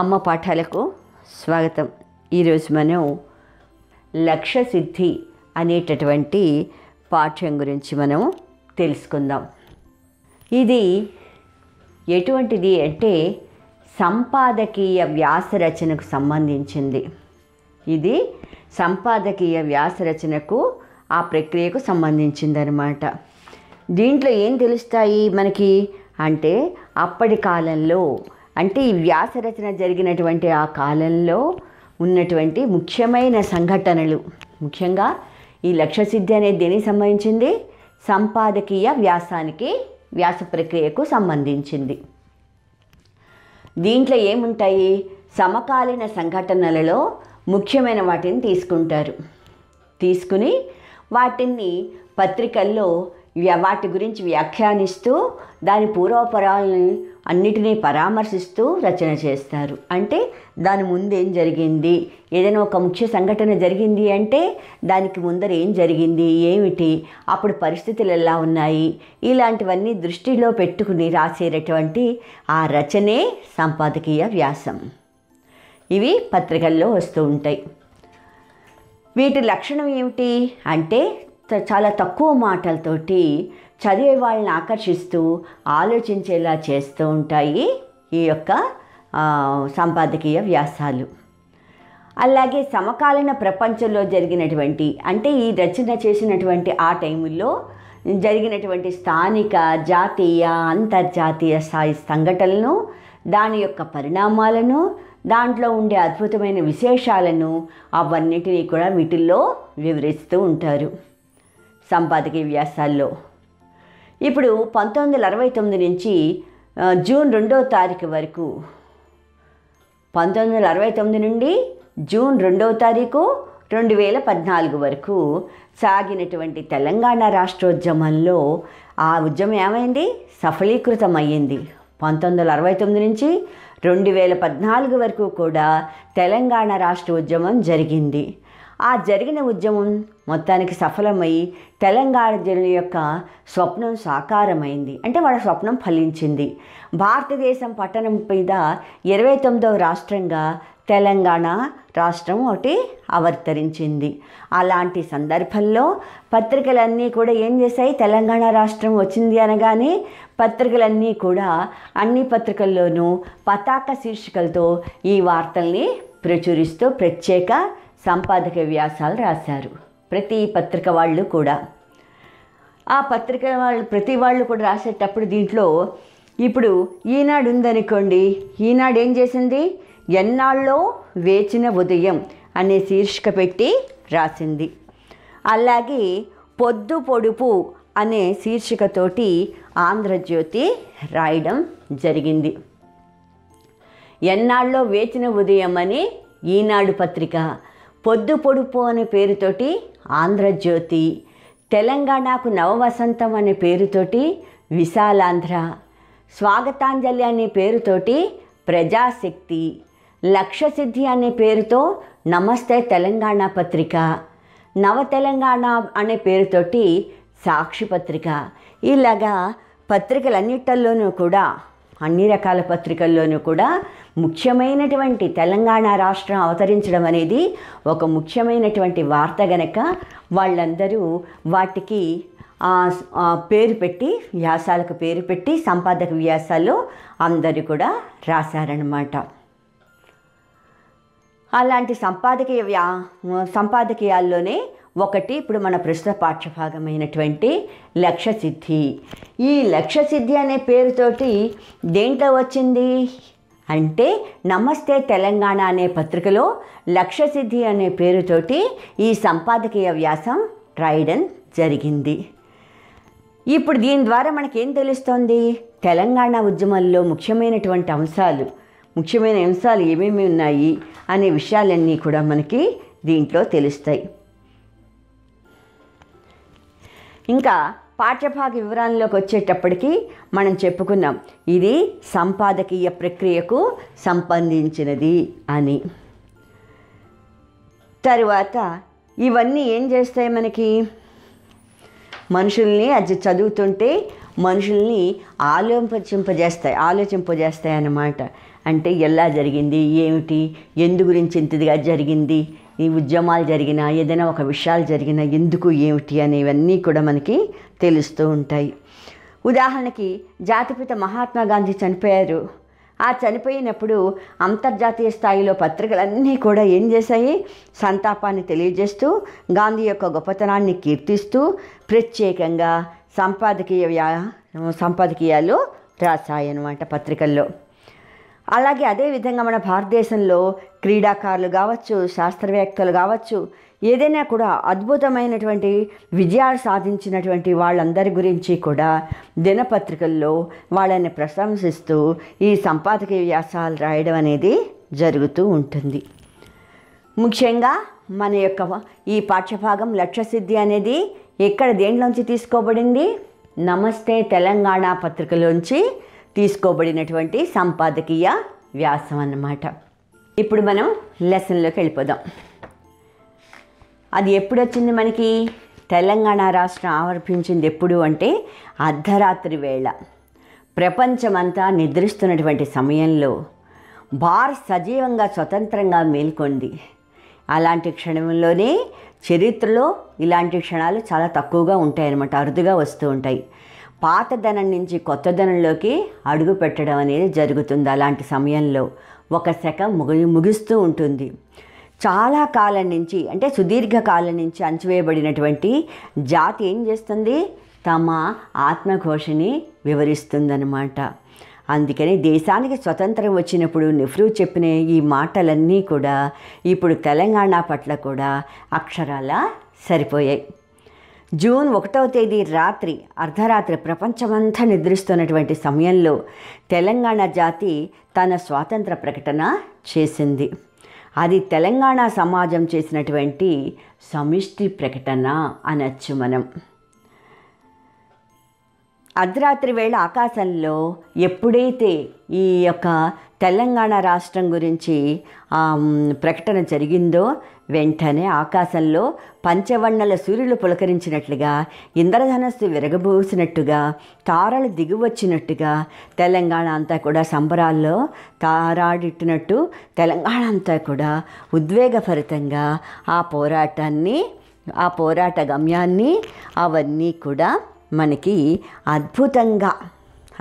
అమ్మ పాఠాలకు స్వాగతం ఈరోజు మనం లక్ష్య సిద్ధి అనేటటువంటి పాఠ్యం గురించి మనం తెలుసుకుందాం ఇది ఎటువంటిది అంటే సంపాదకీయ వ్యాస రచనకు సంబంధించింది ఇది సంపాదకీయ వ్యాస రచనకు ఆ ప్రక్రియకు సంబంధించిందనమాట దీంట్లో ఏం తెలుస్తాయి మనకి అంటే అప్పటి కాలంలో అంటే ఈ వ్యాసరచన జరిగినటువంటి ఆ కాలంలో ఉన్నటువంటి ముఖ్యమైన సంఘటనలు ముఖ్యంగా ఈ లక్ష్యసిద్ధి అనేది దేనికి సంబంధించింది సంపాదకీయ వ్యాసానికి వ్యాస ప్రక్రియకు సంబంధించింది దీంట్లో ఏముంటాయి సమకాలీన సంఘటనలలో ముఖ్యమైన వాటిని తీసుకుంటారు తీసుకుని వాటిని పత్రికల్లో వాటి గురించి వ్యాఖ్యానిస్తూ దాని పూర్వపరాలని అన్నిటినీ పరామర్శిస్తూ రచన చేస్తారు అంటే దాని ముందు ఏం జరిగింది ఏదైనా ఒక ముఖ్య సంఘటన జరిగింది అంటే దానికి ముందర ఏం జరిగింది ఏమిటి అప్పుడు పరిస్థితులు ఎలా ఉన్నాయి ఇలాంటివన్నీ దృష్టిలో పెట్టుకుని రాసేటటువంటి ఆ రచనే సంపాదకీయ వ్యాసం ఇవి పత్రికల్లో వస్తూ ఉంటాయి వీటి లక్షణం ఏమిటి అంటే చాలా తక్కువ మాటలతోటి చదివే వాళ్ళని ఆకర్షిస్తూ ఆలోచించేలా చేస్తూ ఉంటాయి ఈ యొక్క సంపాదకీయ వ్యాసాలు అలాగే సమకాలీన ప్రపంచంలో జరిగినటువంటి అంటే ఈ రచన చేసినటువంటి ఆ టైముల్లో జరిగినటువంటి స్థానిక జాతీయ అంతర్జాతీయ స్థాయి సంఘటనలను దాని యొక్క పరిణామాలను దాంట్లో ఉండే అద్భుతమైన విశేషాలను అవన్నిటినీ కూడా వీటిల్లో వివరిస్తూ ఉంటారు సంపాదకీయ వ్యాసాల్లో ఇప్పుడు పంతొమ్మిది వందల అరవై తొమ్మిది నుంచి జూన్ రెండో తారీఖు వరకు పంతొమ్మిది వందల అరవై తొమ్మిది నుండి జూన్ రెండవ తారీఖు రెండు వేల పద్నాలుగు వరకు సాగినటువంటి తెలంగాణ రాష్ట్రోద్యమంలో ఆ ఉద్యమం ఏమైంది సఫలీకృతమయ్యింది పంతొమ్మిది వందల అరవై తొమ్మిది నుంచి రెండు వేల పద్నాలుగు వరకు కూడా తెలంగాణ రాష్ట్ర ఉద్యమం జరిగింది ఆ జరిగిన ఉద్యమం మొత్తానికి సఫలమై తెలంగాణ జనుల యొక్క స్వప్నం సాకారమైంది అంటే వాళ్ళ స్వప్నం ఫలించింది భారతదేశం పట్టణం మీద ఇరవై తొమ్మిదవ రాష్ట్రంగా తెలంగాణ రాష్ట్రం ఒకటి అవతరించింది అలాంటి సందర్భంలో పత్రికలన్నీ కూడా ఏం చేశాయి తెలంగాణ రాష్ట్రం వచ్చింది అనగానే పత్రికలన్నీ కూడా అన్ని పత్రికల్లోనూ పతాక శీర్షికలతో ఈ వార్తల్ని ప్రచురిస్తూ ప్రత్యేక సంపాదక వ్యాసాలు రాశారు ప్రతి పత్రిక వాళ్ళు కూడా ఆ పత్రిక వాళ్ళు ప్రతి వాళ్ళు కూడా రాసేటప్పుడు దీంట్లో ఇప్పుడు ఈనాడు ఉందనుకోండి ఈనాడు ఏం చేసింది ఎన్నాళ్ళో వేచిన ఉదయం అనే శీర్షిక పెట్టి రాసింది అలాగే పొద్దు పొడుపు అనే శీర్షికతోటి ఆంధ్రజ్యోతి రాయడం జరిగింది ఎన్నాళ్ళో వేచిన ఉదయం అని ఈనాడు పత్రిక పొద్దు పొడుపు అనే పేరుతోటి ఆంధ్రజ్యోతి తెలంగాణకు నవవసంతం అనే పేరుతోటి విశాలాంధ్ర స్వాగతాంజలి అనే పేరుతోటి ప్రజాశక్తి లక్ష్యసిద్ధి అనే పేరుతో నమస్తే తెలంగాణ పత్రిక నవ తెలంగాణ అనే పేరుతోటి సాక్షి పత్రిక ఇలాగా పత్రికలన్నిటిల్లోనూ కూడా అన్ని రకాల పత్రికల్లోనూ కూడా ముఖ్యమైనటువంటి తెలంగాణ రాష్ట్రం అవతరించడం అనేది ఒక ముఖ్యమైనటువంటి వార్త గనక వాళ్ళందరూ వాటికి పేరు పెట్టి వ్యాసాలకు పేరు పెట్టి సంపాదక వ్యాసాలు అందరూ కూడా రాశారనమాట అలాంటి సంపాదకీయ వ్యా సంపాదకీయాల్లోనే ఒకటి ఇప్పుడు మన ప్రస్తుత పాఠ్యభాగమైనటువంటి లక్ష్య సిద్ధి ఈ లక్ష్య సిద్ధి అనే పేరుతోటి దేంట్లో వచ్చింది అంటే నమస్తే తెలంగాణ అనే పత్రికలో లక్ష్య సిద్ధి అనే పేరుతోటి ఈ సంపాదకీయ వ్యాసం రాయడం జరిగింది ఇప్పుడు దీని ద్వారా మనకేం తెలుస్తోంది తెలంగాణ ఉద్యమంలో ముఖ్యమైనటువంటి అంశాలు ముఖ్యమైన అంశాలు ఏమేమి ఉన్నాయి అనే విషయాలన్నీ కూడా మనకి దీంట్లో తెలుస్తాయి ఇంకా పాఠ్యభాగ వివరాల్లోకి వచ్చేటప్పటికి మనం చెప్పుకున్నాం ఇది సంపాదకీయ ప్రక్రియకు సంబంధించినది అని తరువాత ఇవన్నీ ఏం చేస్తాయి మనకి మనుషుల్ని అది చదువుతుంటే మనుషుల్ని ఆలోచింపజేస్తాయి ఆలోచింపజేస్తాయి అన్నమాట అంటే ఎలా జరిగింది ఏమిటి ఎందు గురించి ఇంతదిగా జరిగింది ఈ ఉద్యమాలు జరిగినా ఏదైనా ఒక విషయాలు జరిగినా ఎందుకు ఏమిటి అనేవన్నీ కూడా మనకి తెలుస్తూ ఉంటాయి ఉదాహరణకి జాతిపిత మహాత్మా గాంధీ చనిపోయారు ఆ చనిపోయినప్పుడు అంతర్జాతీయ స్థాయిలో పత్రికలన్నీ కూడా ఏం చేశాయి సంతాపాన్ని తెలియజేస్తూ గాంధీ యొక్క గొప్పతనాన్ని కీర్తిస్తూ ప్రత్యేకంగా సంపాదకీయ సంపాదకీయాలు రాశాయన్నమాట పత్రికల్లో అలాగే అదేవిధంగా మన భారతదేశంలో క్రీడాకారులు కావచ్చు శాస్త్రవేత్తలు కావచ్చు ఏదైనా కూడా అద్భుతమైనటువంటి విజయాలు సాధించినటువంటి వాళ్ళందరి గురించి కూడా దినపత్రికల్లో వాళ్ళని ప్రశంసిస్తూ ఈ సంపాదకీయ వ్యాసాలు రాయడం అనేది జరుగుతూ ఉంటుంది ముఖ్యంగా మన యొక్క ఈ పాఠ్యభాగం లక్ష్యసిద్ధి అనేది ఎక్కడ దేంట్లోంచి తీసుకోబడింది నమస్తే తెలంగాణ పత్రికలోంచి తీసుకోబడినటువంటి సంపాదకీయ వ్యాసం అన్నమాట ఇప్పుడు మనం లెసన్లోకి వెళ్ళిపోదాం అది ఎప్పుడు వచ్చింది మనకి తెలంగాణ రాష్ట్రం ఆవర్పించింది ఎప్పుడు అంటే అర్ధరాత్రి వేళ ప్రపంచమంతా నిద్రిస్తున్నటువంటి సమయంలో భారత్ సజీవంగా స్వతంత్రంగా మేల్కొంది అలాంటి క్షణంలోనే చరిత్రలో ఇలాంటి క్షణాలు చాలా తక్కువగా ఉంటాయన్నమాట అరుదుగా వస్తూ ఉంటాయి పాతదనం నుంచి కొత్తదనంలోకి అడుగు పెట్టడం అనేది జరుగుతుంది అలాంటి సమయంలో ఒక శకం ముగి ముగిస్తూ ఉంటుంది చాలా కాలం నుంచి అంటే సుదీర్ఘ కాలం నుంచి అంచివేయబడినటువంటి జాతి ఏం చేస్తుంది తమ ఆత్మఘోషని వివరిస్తుందన్నమాట అందుకని దేశానికి స్వతంత్రం వచ్చినప్పుడు నెహ్రూ చెప్పిన ఈ మాటలన్నీ కూడా ఇప్పుడు తెలంగాణ పట్ల కూడా అక్షరాల సరిపోయాయి జూన్ ఒకటవ తేదీ రాత్రి అర్ధరాత్రి ప్రపంచమంతా నిద్రిస్తున్నటువంటి సమయంలో తెలంగాణ జాతి తన స్వాతంత్ర ప్రకటన చేసింది అది తెలంగాణ సమాజం చేసినటువంటి సమిష్టి ప్రకటన అనొచ్చు మనం అర్ధరాత్రి వేళ ఆకాశంలో ఎప్పుడైతే ఈ యొక్క తెలంగాణ రాష్ట్రం గురించి ప్రకటన జరిగిందో వెంటనే ఆకాశంలో పంచవర్ణల సూర్యులు పులకరించినట్లుగా ఇంద్రధనస్సు విరగబూసినట్టుగా తారలు దిగువచ్చినట్టుగా తెలంగాణ అంతా కూడా సంబరాల్లో తారాడిట్టినట్టు తెలంగాణ అంతా కూడా ఉద్వేగభరితంగా ఆ పోరాటాన్ని ఆ పోరాట గమ్యాన్ని అవన్నీ కూడా మనకి అద్భుతంగా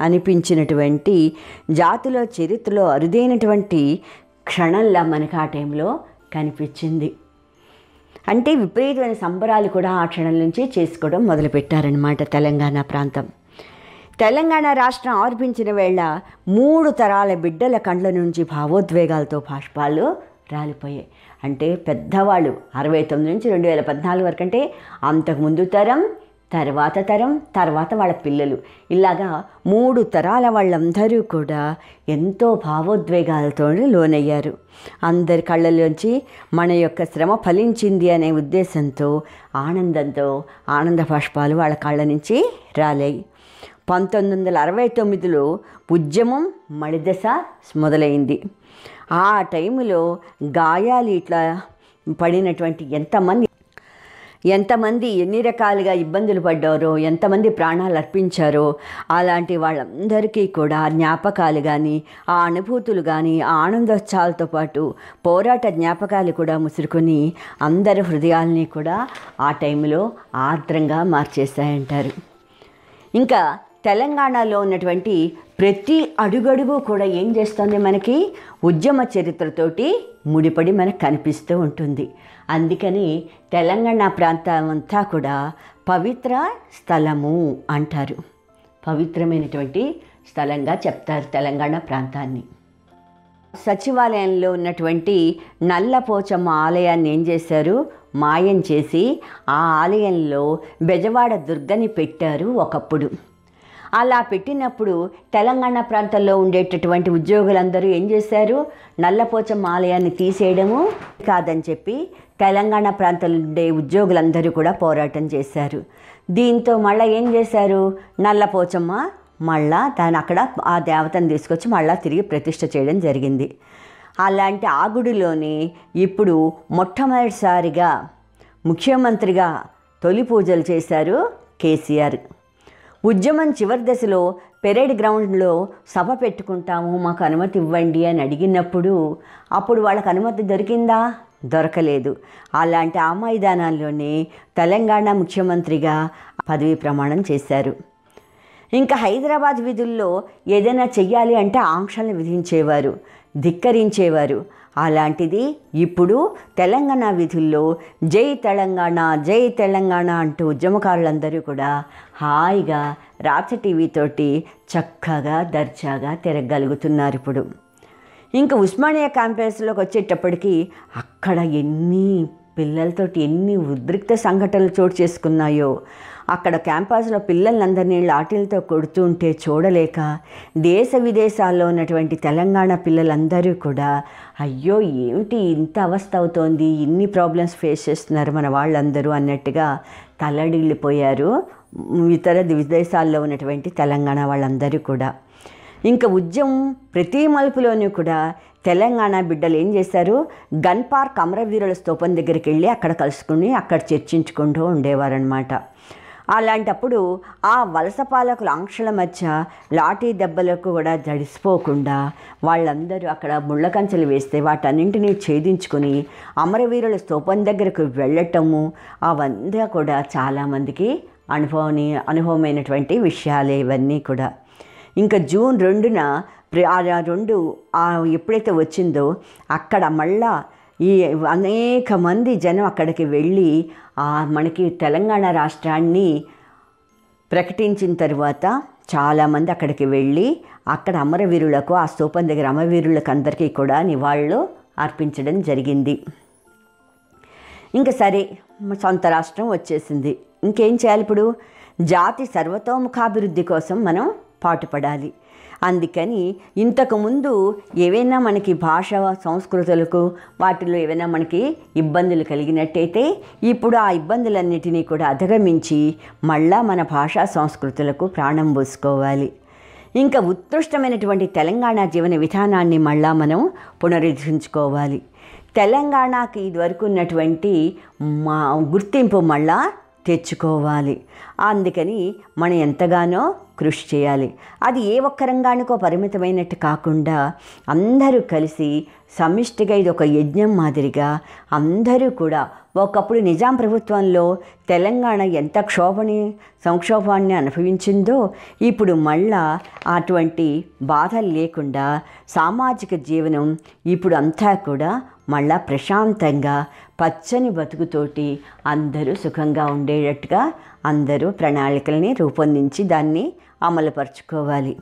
అనిపించినటువంటి జాతిలో చరిత్రలో అరుదైనటువంటి క్షణంలా మనకు ఆ టైంలో కనిపించింది అంటే విపరీతమైన సంబరాలు కూడా ఆ క్షణం నుంచే చేసుకోవడం మొదలుపెట్టారనమాట తెలంగాణ ప్రాంతం తెలంగాణ రాష్ట్రం ఆర్పించిన వేళ మూడు తరాల బిడ్డల కండ్ల నుంచి భావోద్వేగాలతో బాష్పాలు రాలిపోయాయి అంటే పెద్దవాళ్ళు అరవై తొమ్మిది నుంచి రెండు వేల పద్నాలుగు వరకు అంటే అంతకుముందు తరం తర్వాత తరం తర్వాత వాళ్ళ పిల్లలు ఇలాగా మూడు తరాల వాళ్ళందరూ కూడా ఎంతో భావోద్వేగాలతో లోనయ్యారు అందరి కళ్ళలోంచి మన యొక్క శ్రమ ఫలించింది అనే ఉద్దేశంతో ఆనందంతో ఆనంద పుష్పాలు వాళ్ళ కళ్ళ నుంచి రాలేయి పంతొమ్మిది వందల అరవై తొమ్మిదిలో ఉద్యమం మణిదశ మొదలైంది ఆ టైంలో గాయాలు ఇట్లా పడినటువంటి ఎంతమంది ఎంతమంది ఎన్ని రకాలుగా ఇబ్బందులు పడ్డారో ఎంతమంది ప్రాణాలు అర్పించారో అలాంటి వాళ్ళందరికీ కూడా జ్ఞాపకాలు కానీ ఆ అనుభూతులు కానీ ఆ ఆనందోత్సాహాలతో పాటు పోరాట జ్ఞాపకాలు కూడా ముసురుకొని అందరి హృదయాల్ని కూడా ఆ టైంలో ఆర్ద్రంగా మార్చేశాయంటారు ఇంకా తెలంగాణలో ఉన్నటువంటి ప్రతి అడుగడుగు కూడా ఏం చేస్తుంది మనకి ఉద్యమ చరిత్రతోటి ముడిపడి మనకు కనిపిస్తూ ఉంటుంది అందుకని తెలంగాణ ప్రాంతం అంతా కూడా పవిత్ర స్థలము అంటారు పవిత్రమైనటువంటి స్థలంగా చెప్తారు తెలంగాణ ప్రాంతాన్ని సచివాలయంలో ఉన్నటువంటి నల్లపోచమ్మ ఆలయాన్ని ఏం చేశారు మాయం చేసి ఆ ఆలయంలో బెజవాడ దుర్గని పెట్టారు ఒకప్పుడు అలా పెట్టినప్పుడు తెలంగాణ ప్రాంతంలో ఉండేటటువంటి ఉద్యోగులందరూ ఏం చేశారు నల్లపోచమ్మ ఆలయాన్ని తీసేయడము కాదని చెప్పి తెలంగాణ ప్రాంతంలో ఉండే ఉద్యోగులందరూ కూడా పోరాటం చేశారు దీంతో మళ్ళీ ఏం చేశారు నల్లపోచమ్మ మళ్ళా దాని అక్కడ ఆ దేవతను తీసుకొచ్చి మళ్ళా తిరిగి ప్రతిష్ట చేయడం జరిగింది అలాంటి ఆగుడిలోని ఇప్పుడు మొట్టమొదటిసారిగా ముఖ్యమంత్రిగా తొలి పూజలు చేశారు కేసీఆర్ ఉద్యమం చివరి దశలో పెరేడ్ గ్రౌండ్లో సభ పెట్టుకుంటాము మాకు అనుమతి ఇవ్వండి అని అడిగినప్పుడు అప్పుడు వాళ్ళకు అనుమతి దొరికిందా దొరకలేదు అలాంటి ఆ మైదానాల్లోనే తెలంగాణ ముఖ్యమంత్రిగా పదవీ ప్రమాణం చేశారు ఇంకా హైదరాబాద్ విధుల్లో ఏదైనా చెయ్యాలి అంటే ఆంక్షలను విధించేవారు ధిక్కరించేవారు అలాంటిది ఇప్పుడు తెలంగాణ విధుల్లో జై తెలంగాణ జై తెలంగాణ అంటూ ఉద్యమకారులందరూ కూడా హాయిగా రాత్రి టీవీతోటి చక్కగా దర్జాగా తిరగగలుగుతున్నారు ఇప్పుడు ఇంకా ఉస్మానియా క్యాంపస్లోకి వచ్చేటప్పటికీ అక్కడ ఎన్ని పిల్లలతోటి ఎన్ని ఉద్రిక్త సంఘటనలు చోటు చేసుకున్నాయో అక్కడ క్యాంపస్లో పిల్లలందరినీ లాఠీలతో కొడుతూ ఉంటే చూడలేక దేశ విదేశాల్లో ఉన్నటువంటి తెలంగాణ పిల్లలందరూ కూడా అయ్యో ఏమిటి ఇంత అవస్థ అవుతోంది ఇన్ని ప్రాబ్లమ్స్ ఫేస్ చేస్తున్నారు మన వాళ్ళందరూ అన్నట్టుగా తల్లడిల్లిపోయారు ఇతర విదేశాల్లో ఉన్నటువంటి తెలంగాణ వాళ్ళందరూ కూడా ఇంకా ఉద్యమం ప్రతి మలుపులోనూ కూడా తెలంగాణ బిడ్డలు ఏం చేశారు గన్ పార్క్ అమరవీరుల స్తూపం దగ్గరికి వెళ్ళి అక్కడ కలుసుకుని అక్కడ చర్చించుకుంటూ ఉండేవారనమాట అలాంటప్పుడు ఆ వలస పాలకుల ఆంక్షల మధ్య లాఠీ దెబ్బలకు కూడా జడిసిపోకుండా వాళ్ళందరూ అక్కడ ముళ్ళకంచెలు వేస్తే వాటన్నింటినీ ఛేదించుకుని అమరవీరుల స్తూపం దగ్గరకు వెళ్ళటము అవంతా కూడా చాలామందికి అనుభవని అనుభవమైనటువంటి విషయాలే ఇవన్నీ కూడా ఇంకా జూన్ రెండున ఆ రెండు ఎప్పుడైతే వచ్చిందో అక్కడ మళ్ళా ఈ అనేక మంది జనం అక్కడికి వెళ్ళి మనకి తెలంగాణ రాష్ట్రాన్ని ప్రకటించిన తర్వాత చాలామంది అక్కడికి వెళ్ళి అక్కడ అమరవీరులకు ఆ స్థూపం దగ్గర అమరవీరులకు అందరికీ కూడా నివాళులు అర్పించడం జరిగింది ఇంకా సరే సొంత రాష్ట్రం వచ్చేసింది ఇంకేం చేయాలి ఇప్పుడు జాతి సర్వతోముఖాభివృద్ధి కోసం మనం పాటుపడాలి అందుకని ఇంతకుముందు ఏవైనా మనకి భాష సంస్కృతులకు వాటిలో ఏవైనా మనకి ఇబ్బందులు కలిగినట్టయితే ఇప్పుడు ఆ ఇబ్బందులన్నిటినీ కూడా అధిగమించి మళ్ళా మన భాషా సంస్కృతులకు ప్రాణం పోసుకోవాలి ఇంకా ఉత్కృష్టమైనటువంటి తెలంగాణ జీవన విధానాన్ని మళ్ళా మనం పునరుద్ధరించుకోవాలి తెలంగాణకి ఇదివరకు ఉన్నటువంటి మా గుర్తింపు మళ్ళా తెచ్చుకోవాలి అందుకని మనం ఎంతగానో కృషి చేయాలి అది ఏ ఒక్క రంగానికో పరిమితమైనట్టు కాకుండా అందరూ కలిసి సమిష్టిగా ఇది ఒక యజ్ఞం మాదిరిగా అందరూ కూడా ఒకప్పుడు నిజాం ప్రభుత్వంలో తెలంగాణ ఎంత క్షోభని సంక్షోభాన్ని అనుభవించిందో ఇప్పుడు మళ్ళా అటువంటి బాధలు లేకుండా సామాజిక జీవనం ఇప్పుడు అంతా కూడా మళ్ళా ప్రశాంతంగా పచ్చని బతుకుతోటి అందరూ సుఖంగా ఉండేటట్టుగా అందరూ ప్రణాళికల్ని రూపొందించి దాన్ని అమలుపరుచుకోవాలి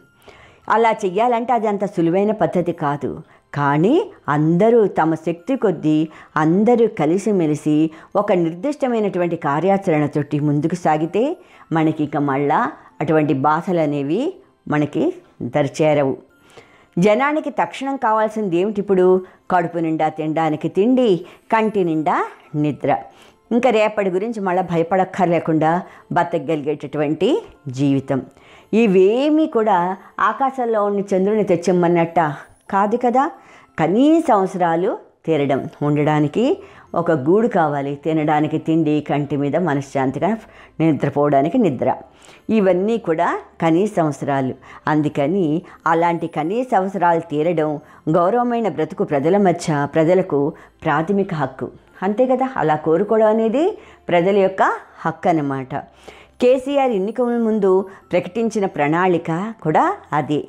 అలా చెయ్యాలంటే అది అంత సులువైన పద్ధతి కాదు కానీ అందరూ తమ శక్తి కొద్దీ అందరూ కలిసిమెలిసి ఒక నిర్దిష్టమైనటువంటి కార్యాచరణతోటి ముందుకు సాగితే మనకి ఇక మళ్ళా అటువంటి బాధలు అనేవి మనకి దరిచేరవు జనానికి తక్షణం కావాల్సింది ఏమిటి ఇప్పుడు కడుపు నిండా తినడానికి తిండి కంటి నిండా నిద్ర ఇంకా రేపటి గురించి మళ్ళీ భయపడక్కర్లేకుండా బతకగలిగేటటువంటి జీవితం ఇవేమీ కూడా ఆకాశంలో ఉన్న చంద్రుని తెచ్చమ్మన్నట్ట కాదు కదా కనీస అవసరాలు తీరడం ఉండడానికి ఒక గూడు కావాలి తినడానికి తిండి కంటి మీద మనశ్శాంతిగా నిద్రపోవడానికి నిద్ర ఇవన్నీ కూడా కనీస అవసరాలు అందుకని అలాంటి కనీస అవసరాలు తీరడం గౌరవమైన బ్రతుకు ప్రజల మధ్య ప్రజలకు ప్రాథమిక హక్కు అంతే కదా అలా కోరుకోవడం అనేది ప్రజల యొక్క హక్కు అన్నమాట కేసీఆర్ ఎన్నికల ముందు ప్రకటించిన ప్రణాళిక కూడా అదే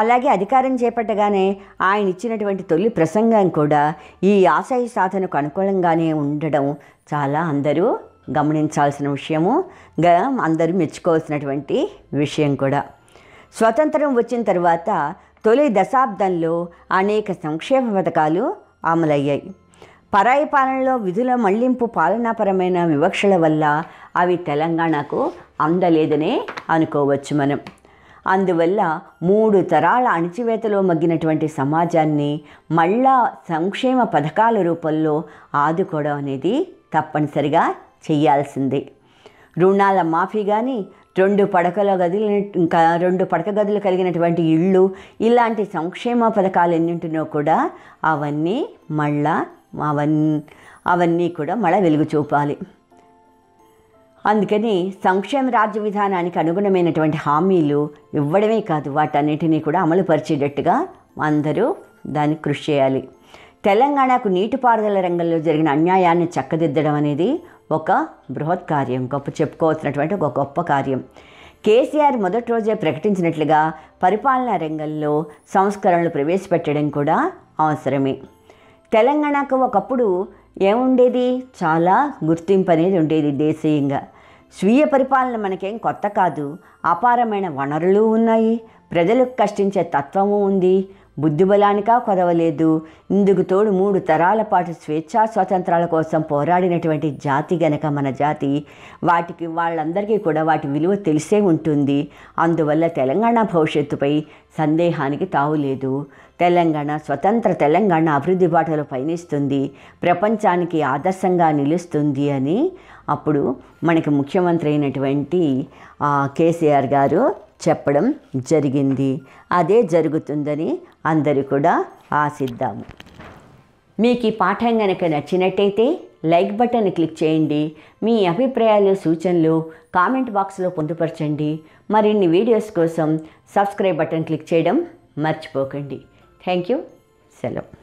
అలాగే అధికారం చేపట్టగానే ఆయన ఇచ్చినటువంటి తొలి ప్రసంగం కూడా ఈ ఆశయ సాధనకు అనుకూలంగానే ఉండడం చాలా అందరూ గమనించాల్సిన విషయము అందరూ మెచ్చుకోవాల్సినటువంటి విషయం కూడా స్వతంత్రం వచ్చిన తర్వాత తొలి దశాబ్దంలో అనేక సంక్షేమ పథకాలు అమలయ్యాయి పరాయి పాలనలో విధుల మళ్లింపు పాలనాపరమైన వివక్షల వల్ల అవి తెలంగాణకు అందలేదనే అనుకోవచ్చు మనం అందువల్ల మూడు తరాల అణచివేతలో మగ్గినటువంటి సమాజాన్ని మళ్ళా సంక్షేమ పథకాల రూపంలో ఆదుకోవడం అనేది తప్పనిసరిగా చేయాల్సిందే రుణాల మాఫీ కానీ రెండు పడకల గదులు ఇంకా రెండు పడక గదులు కలిగినటువంటి ఇళ్ళు ఇలాంటి సంక్షేమ పథకాలు ఎన్నింటినో కూడా అవన్నీ మళ్ళా అవన్నీ అవన్నీ కూడా మళ్ళా వెలుగు చూపాలి అందుకని సంక్షేమ రాజ్య విధానానికి అనుగుణమైనటువంటి హామీలు ఇవ్వడమే కాదు వాటన్నిటినీ కూడా అమలు పరిచేటట్టుగా అందరూ దాన్ని కృషి చేయాలి తెలంగాణకు నీటిపారుదల రంగంలో జరిగిన అన్యాయాన్ని చక్కదిద్దడం అనేది ఒక బృహత్ కార్యం గొప్ప చెప్పుకోవాల్సినటువంటి ఒక గొప్ప కార్యం కేసీఆర్ మొదటి రోజే ప్రకటించినట్లుగా పరిపాలనా రంగంలో సంస్కరణలు ప్రవేశపెట్టడం కూడా అవసరమే తెలంగాణకు ఒకప్పుడు ఏముండేది చాలా గుర్తింపు అనేది ఉండేది దేశీయంగా స్వీయ పరిపాలన మనకేం కొత్త కాదు అపారమైన వనరులు ఉన్నాయి ప్రజలకు కష్టించే తత్వము ఉంది బుద్ధిబలానికా కొదవలేదు ఇందుకు తోడు మూడు తరాల పాటు స్వేచ్ఛా స్వాతంత్రాల కోసం పోరాడినటువంటి జాతి గనక మన జాతి వాటికి వాళ్ళందరికీ కూడా వాటి విలువ తెలిసే ఉంటుంది అందువల్ల తెలంగాణ భవిష్యత్తుపై సందేహానికి తావులేదు తెలంగాణ స్వతంత్ర తెలంగాణ అభివృద్ధి బాటలో పయనిస్తుంది ప్రపంచానికి ఆదర్శంగా నిలుస్తుంది అని అప్పుడు మనకి ముఖ్యమంత్రి అయినటువంటి కేసీఆర్ గారు చెప్పడం జరిగింది అదే జరుగుతుందని అందరూ కూడా ఆశిద్దాము మీకు ఈ పాఠం కనుక నచ్చినట్టయితే లైక్ బటన్ క్లిక్ చేయండి మీ అభిప్రాయాలు సూచనలు కామెంట్ బాక్స్లో పొందుపరచండి మరిన్ని వీడియోస్ కోసం సబ్స్క్రైబ్ బటన్ క్లిక్ చేయడం మర్చిపోకండి Thank you. Salam.